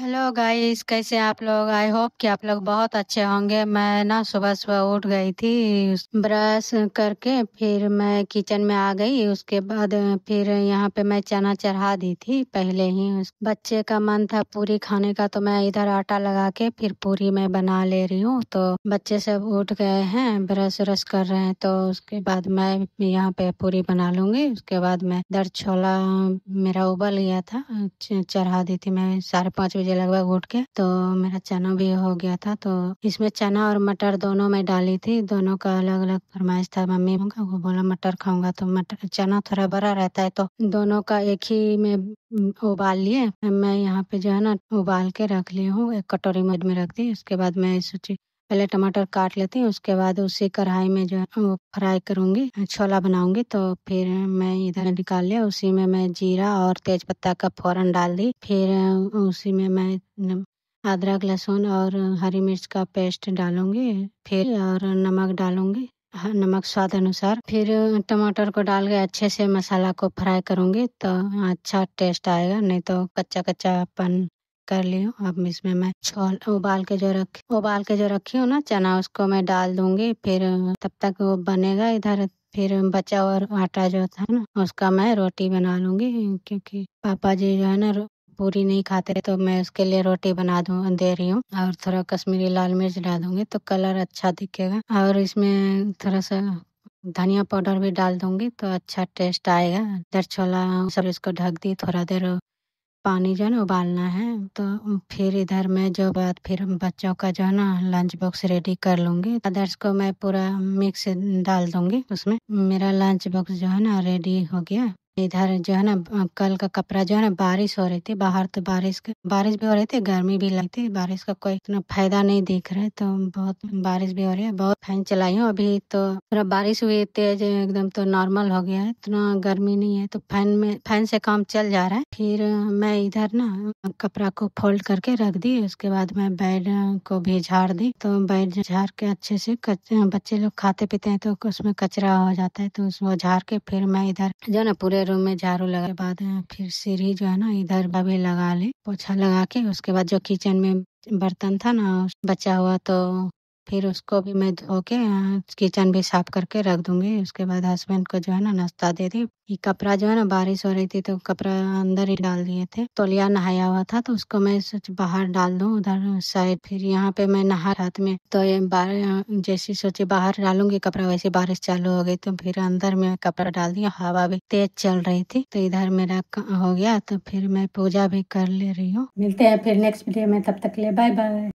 hello guys कैसे आप लोग आई होप कि आप लोग बहुत अच्छे होंगे मैं ना सुबह सुबह उठ गई थी ब्रश करके फिर मैं किचन में आ गई उसके बाद फिर यहाँ पे मैं चना चढ़ा दी थी पहले ही बच्चे का मन था पूरी खाने का तो मैं इधर आटा लगा के फिर पूरी मैं बना ले रही हूँ तो बच्चे सब उठ गए हैं ब्रश व्रश कर रहे हैं तो उसके बाद मैं यहाँ पे पूरी बना लूंगी उसके बाद मैं इधर छोला मेरा उबल गया था चढ़ा दी थी मैं साढ़े पाँच बजे बजे लगभग उठ के तो मेरा चना भी हो गया था तो इसमें चना और मटर दोनों में डाली थी दोनों का अलग अलग फरमाइश था मम्मी का वो बोला मटर खाऊंगा तो मटर चना थोड़ा बड़ा रहता है तो दोनों का एक ही में उबाल लिए मैं यहाँ पे जो है ना उबाल के रख ली हूँ एक कटोरी मद में रख दी उसके बाद मैं सोची पहले टमाटर काट लेते हैं उसके बाद उसी कढ़ाई में जो है वो फ्राई करूंगी छोला बनाऊंगी तो फिर मैं इधर निकाल लिया उसी में मैं जीरा और तेज पत्ता का फ़ौरन डाल दी फिर उसी में मैं अदरक लहसुन और हरी मिर्च का पेस्ट डालूंगी फिर और नमक डालूंगी नमक स्वाद अनुसार फिर टमाटर को डाल के अच्छे से मसाला को फ्राई करूँगी तो अच्छा टेस्ट आएगा नहीं तो कच्चा कच्चापन कर ली हूँ अब इसमें मैं छोल उबाल के जो रख उबाल के जो रखी हूँ ना चना उसको मैं डाल दूंगी फिर तब तक वो बनेगा इधर फिर बचा और आटा जो था ना उसका मैं रोटी बना लूंगी क्योंकि पापा जी जो है ना पूरी नहीं खाते तो मैं उसके लिए रोटी बना दू दे रही हूँ और थोड़ा कश्मीरी लाल मिर्च डाल दूंगी तो कलर अच्छा दिखेगा और इसमें थोड़ा सा धनिया पाउडर भी डाल दूंगी तो अच्छा टेस्ट आएगा इधर छोला सब इसको ढक दी थोड़ा देर पानी जो है ना उबालना है तो फिर इधर मैं जो बात फिर बच्चों का जो है ना लंच बॉक्स रेडी कर लूंगी अदर्स को मैं पूरा मिक्स डाल दूंगी उसमें मेरा लंच बॉक्स जो है ना रेडी हो गया इधर जो है ना कल का कपड़ा जो है ना बारिश हो रही थी बाहर तो बारिश बारिश भी हो रही थी गर्मी भी लगती बारिश का कोई इतना फायदा नहीं दिख रहा है तो बहुत बारिश भी हो रही है बहुत फैन चलाई हूँ अभी तो पूरा बारिश हुई तेज एकदम तो नॉर्मल हो गया है इतना गर्मी नहीं है तो फैन में फैन से काम चल जा रहा है फिर मैं इधर ना कपड़ा को फोल्ड करके रख दी उसके बाद मैं बेड को भी झाड़ दी तो बेड झाड़ के अच्छे से बच्चे लोग खाते पीते हैं तो उसमें कचरा हो जाता है तो उसको झाड़ के फिर मैं इधर जो ना पूरे रूम में झाड़ू लगा बाद फिर सीढ़ी जो है ना इधर बबे लगा ले पोछा लगा के उसके बाद जो किचन में बर्तन था ना बचा हुआ तो फिर उसको भी मैं धो के किचन भी साफ करके रख दूंगी उसके बाद हस्बैंड को जो है ना नाश्ता दे दी ये कपड़ा जो है ना बारिश हो रही थी तो कपड़ा अंदर ही डाल दिए थे तोलिया नहाया हुआ था तो उसको मैं सोच बाहर डाल दू उधर साइड फिर यहाँ पे मैं नहा रात में तो ये जैसी सोची बाहर डालूंगी कपड़ा वैसे बारिश चालू हो गई तो फिर अंदर में कपड़ा डाल दिया हवा भी तेज चल रही थी तो इधर मेरा हो गया तो फिर मैं पूजा भी कर ले रही हूँ मिलते हैं फिर नेक्स्ट वीडियो में तब तक ले बाय बाय